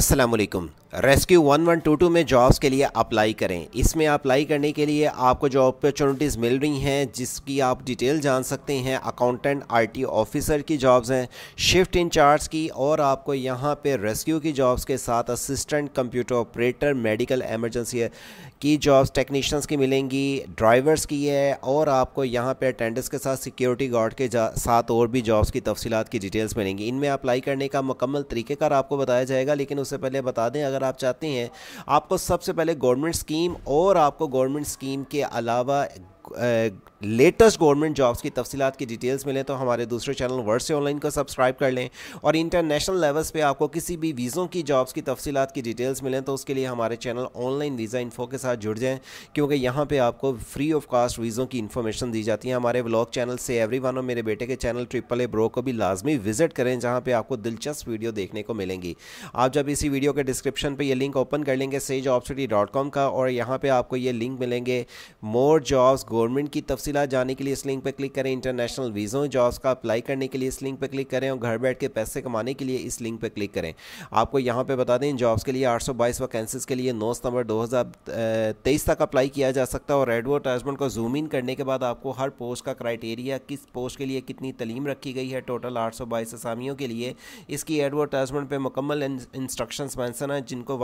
السلام علیکم rescue 1122 में jobs के लिए अप्लाई करें इसमें अप्लाई करने के लिए आपको जॉब अपॉर्चुनिटीज़ मिल रही हैं जिसकी आप डिटेल जान सकते हैं अकाउंटेंट आईटी ऑफिसर की जॉब्स हैं शिफ्ट इंचार्ज की और आपको यहाँ पे रेस्क्यू की जॉब्स के साथ assistant computer operator medical emergency की जॉब्स टेक्नीशियंस की मिलेंगी ड्राइवर्स की है और आपको यहाँ पर अटेंडेंस के साथ सिक्योरिटी गार्ड के साथ और भी जॉब्स की तफसीत की डिटेल्स मिलेंगी इनमें अप्लाई करने का मुकम्मल तरीक़ेकार आपको बताया जाएगा लेकिन उससे पहले बता दें अगर अगर आप चाहते हैं आपको सबसे पहले गवर्नमेंट स्कीम और आपको गवर्नमेंट स्कीम के अलावा लेटेस्ट गवर्नमेंट जॉब्स की तफसीत की डिटेल्स मिलें तो हमारे दूसरे चैनल वर्ड से ऑनलाइन को सब्सक्राइब कर लें और इंटरनेशनल लेवल्स पे आपको किसी भी वीज़ों की जॉब्स की तफसीत की डिटेल्स मिलें तो उसके लिए हमारे चैनल ऑनलाइन वीज़ा इन्फो के साथ जुड़ जाएँ क्योंकि यहाँ पर आपको फ्री ऑफ कास्ट वीज़ों की इन्फॉर्मेशन दी जाती है हमारे ब्लॉग चैनल से एवरी वन और मेरे बेटे के चैनल ट्रिपल ए ब्रो को भी लाजमी विजिट करें जहाँ पर आपको दिलचस्प वीडियो देखने को मिलेंगी आप जब इसी वीडियो के डिस्क्रिप्शन पर यह लिंक ओपन कर लेंगे सेज का और यहाँ पर आपको ये लिंक मिलेंगे मोर जॉब्स गवर्नमेंट की तफसी तफसीला जाने के लिए इस लिंक पर क्लिक करें इंटरनेशनल वीज़ों जॉब्स का अप्लाई करने के लिए इस लिंक पर क्लिक करें और घर बैठ के पैसे कमाने के लिए इस लिंक पर क्लिक करें आपको यहाँ पर बता दें जॉब्स के लिए आठ सौ बाईस वैकेंसीज के लिए नौ सितंबर दो हज़ार तेईस तक अप्लाई किया जा सकता है और एडवर्टाइजमेंट को जूम इन करने के बाद आपको हर पोस्ट का क्राइटेरिया किस पोस्ट के लिए कितनी तलीम रखी गई है टोटल आठ सौ बाईस असामियों के लिए इसकी एडवर्टाइजमेंट पर मुकम्मल इंस्ट्रक्शन मैंसन है जिनको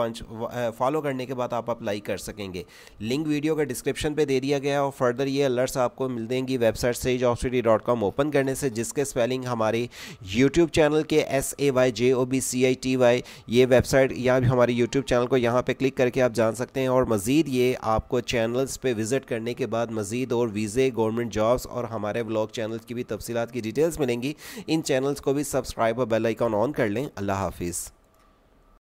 फॉलो करने के बाद आप अप्लाई कर सकेंगे लिंक वीडियो का डिस्क्रिप्शन पर दे दिया गया और फर्दर ये अलर्ट्स आप आपको मिल देंगी वेबसाइट से जॉब डॉट कॉम ओपन करने से जिसके स्पेलिंग हमारे यूट्यूब चैनल के S A Y J O B C I T Y ये वेबसाइट या हमारे यूट्यूब चैनल को यहाँ पर क्लिक करके आप जान सकते हैं और मज़ीद ये आपको चैनल्स पर विज़िट करने के बाद मज़ीद और वीज़े गवर्नमेंट जॉब्स और हमारे ब्लॉग चैनल की भी तफसीत की डिटेल्स मिलेंगी इन चैनल्स को भी सब्सक्राइब और बेलाइकॉन ऑन कर लें अल्लाह हाफिज़